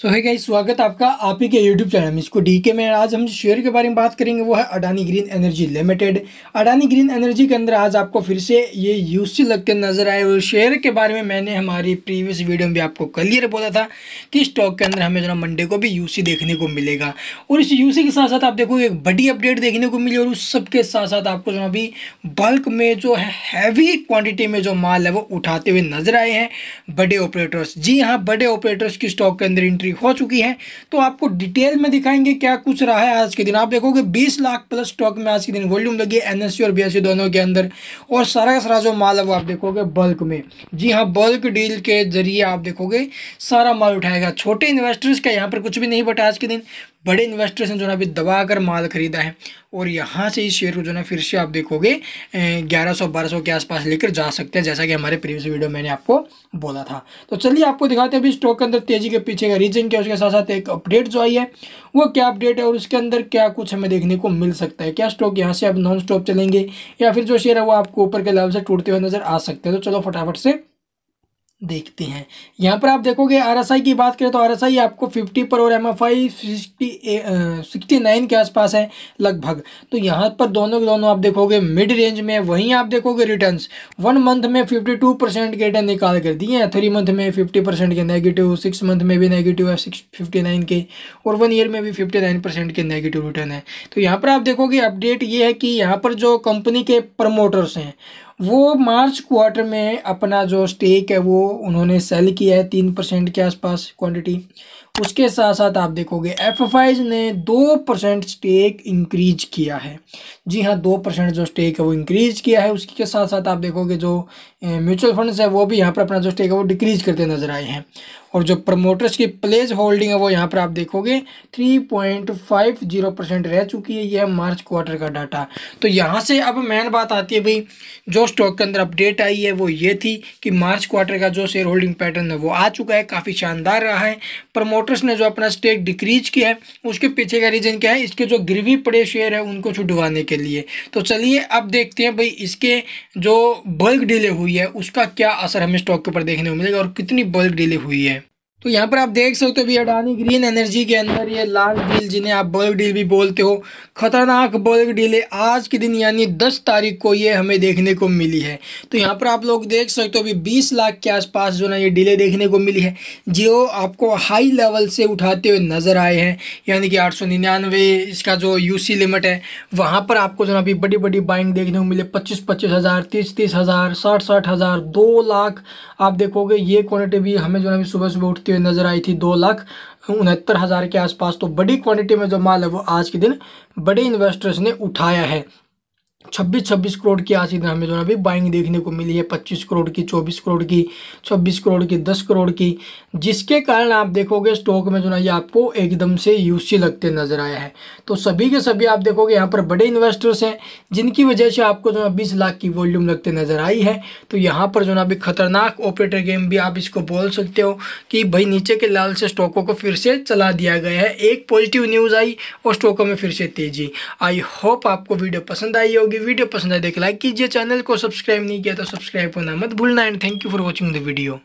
सो है गाइस स्वागत आपका आप ही के यूट्यूब चैनल में इसको डीके में आज हम शेयर के बारे में बात करेंगे वो है Adani green energy limited Adani green energy के अंदर आज आपको फिर से ये यूसी लगते नजर आए और शेयर के बारे में मैंने हमारी प्रीवियस वीडियो में भी आपको क्लियर बोला था कि स्टॉक के अंदर हमें जरा मंडे को भी यू देखने को मिलेगा और इस यू के साथ साथ आप देखो एक बड़ी अपडेट देखने को मिली और उस सब के साथ साथ आपको जो अभी बल्क में जो हैवी क्वान्टिटी में जो माल है वो उठाते हुए नजर आए हैं बड़े ऑपरेटर्स जी हाँ बड़े ऑपरेटर्स की स्टॉक के अंदर इंट्री एंट्री हो चुकी है तो आपको डिटेल में दिखाएंगे क्या कुछ रहा है आज के दिन आप देखोगे 20 लाख प्लस स्टॉक में आज के दिन वॉल्यूम लगी एन और बी दोनों के अंदर और सारा का सारा जो माल है वो आप देखोगे बल्क में जी हाँ बल्क डील के जरिए आप देखोगे सारा माल उठाएगा छोटे इन्वेस्टर्स का यहाँ पर कुछ भी नहीं बटा आज के दिन बड़े इन्वेस्टर्स ने जो है अभी दबा कर माल खरीदा है और यहाँ से इस शेयर को जो है फिर से आप देखोगे ग्यारह सौ बारह सौ के आसपास लेकर जा सकते हैं जैसा कि हमारे प्रीवियस वीडियो मैंने आपको बोला था तो चलिए आपको दिखाते हैं अभी स्टॉक के अंदर तेजी के पीछे का रीजन क्या उसके साथ साथ एक अपडेट जो आई है वो क्या अपडेट है और उसके अंदर क्या कुछ हमें देखने को मिल सकता है क्या स्टॉक यहाँ से अब नॉन स्टॉप चलेंगे या फिर जो शेयर है वो आपको ऊपर के लेवल से टूटते हुए नजर आ सकते हैं तो चलो फटाफट से देखते हैं यहाँ पर आप देखोगे आरएसआई की बात करें तो आरएसआई आपको 50 पर और M F I sixty nine के आसपास है लगभग तो यहाँ पर दोनों के दोनों आप देखोगे मिड रेंज में वहीं आप देखोगे रिटर्न्स वन मंथ में 52 परसेंट के रिटर्न निकाल कर दिए हैं थ्री मंथ में 50 परसेंट के नेगेटिव सिक्स मंथ में भी नेगेटिव है सिक्स फिफ्टी नाइन के और वन ईयर में भी फिफ्टी नाइन परसेंट के नेगेटिव रिटर्न है तो यहाँ पर आप देखोगे अपडेट ये है कि यहाँ पर जो कंपनी के प्रमोटर्स हैं वो मार्च क्वार्टर में अपना जो स्टेक है वो उन्होंने सेल किया है तीन परसेंट के आसपास क्वांटिटी उसके साथ साथ आप देखोगे एफ ने दो परसेंट स्टेक इंक्रीज किया है जी हाँ दो परसेंट जो स्टेक है वो इंक्रीज किया है उसके साथ साथ आप देखोगे जो म्यूचुअल फंड्स है वो भी यहाँ पर अपना जो स्टेक है वो डिक्रीज करते नजर आए हैं और जो प्रमोटर्स की प्लेज होल्डिंग है वो यहाँ पर आप देखोगे 3.50 परसेंट रह चुकी है यह मार्च क्वार्टर का डाटा तो यहाँ से अब मेन बात आती है भाई जो स्टॉक के अंदर अपडेट आई है वो ये थी कि मार्च क्वार्टर का जो शेयर होल्डिंग पैटर्न है वो आ चुका है काफ़ी शानदार रहा है प्रमोटर्स ने जो अपना स्टेक डिक्रीज किया है उसके पीछे का रीज़न क्या है इसके जो गिरवी पड़े शेयर है उनको छुटवाने के लिए तो चलिए अब देखते हैं भाई इसके जो बल्क डिले हुई है उसका क्या असर हमें स्टॉक के ऊपर देखने को मिलेगा और कितनी बल्क डिले हुई है तो यहाँ पर आप देख सकते हो भी अडानी ग्रीन एनर्जी के अंदर ये लाल डील जिन्हें आप बल्क डील भी बोलते हो खतरनाक बल्क डील है आज के दिन यानी 10 तारीख को ये हमें देखने को मिली है तो यहाँ पर आप लोग देख सकते हो अभी 20 लाख के आसपास जो ना ये डीले देखने को मिली है जो आपको हाई लेवल से उठाते हुए नज़र आए हैं यानी कि आठ इसका जो यू लिमिट है वहाँ पर आपको जो ना अभी बड़ी बड़ी बाइंग देखने को मिले पच्चीस पच्चीस हज़ार तीस तीस हज़ार साठ साठ हज़ार दो लाख आप देखोगे ये क्वान्टिटी भी हमें जो ना अभी सुबह सुबह उठते हुई नज़र आई थी दो लाख उनहत्तर हज़ार के आसपास तो बड़ी क्वांटिटी में जो माल है वो आज के दिन बड़े इन्वेस्टर्स ने उठाया है छब्बीस छब्बीस करोड़ की आज के दिन हमें जो है अभी बाइंग देखने को मिली है पच्चीस करोड़ की चौबीस करोड़ की छब्बीस करोड़ की दस करोड़ की जिसके कारण आप देखोगे स्टॉक में जो है ये आपको एकदम से यूसी लगते नज़र आया है तो सभी के सभी आप देखोगे यहाँ पर बड़े इन्वेस्टर्स हैं जिनकी वजह से आपको जो है बीस लाख की वॉल्यूम लगते नज़र आई है तो यहाँ पर जो है अभी खतरनाक ऑपरेटर गेम भी आप इसको बोल सकते हो कि भाई नीचे के लाल से स्टॉकों को फिर से चला दिया गया है एक पॉजिटिव न्यूज़ आई और स्टॉकों में फिर से तेजी आई होप आपको वीडियो पसंद आई होगी भी वीडियो पसंद आए देख लाइक कीजिए चैनल को सब्सक्राइब नहीं किया तो सब्सक्राइब करना मत भूलना and thank you for watching the video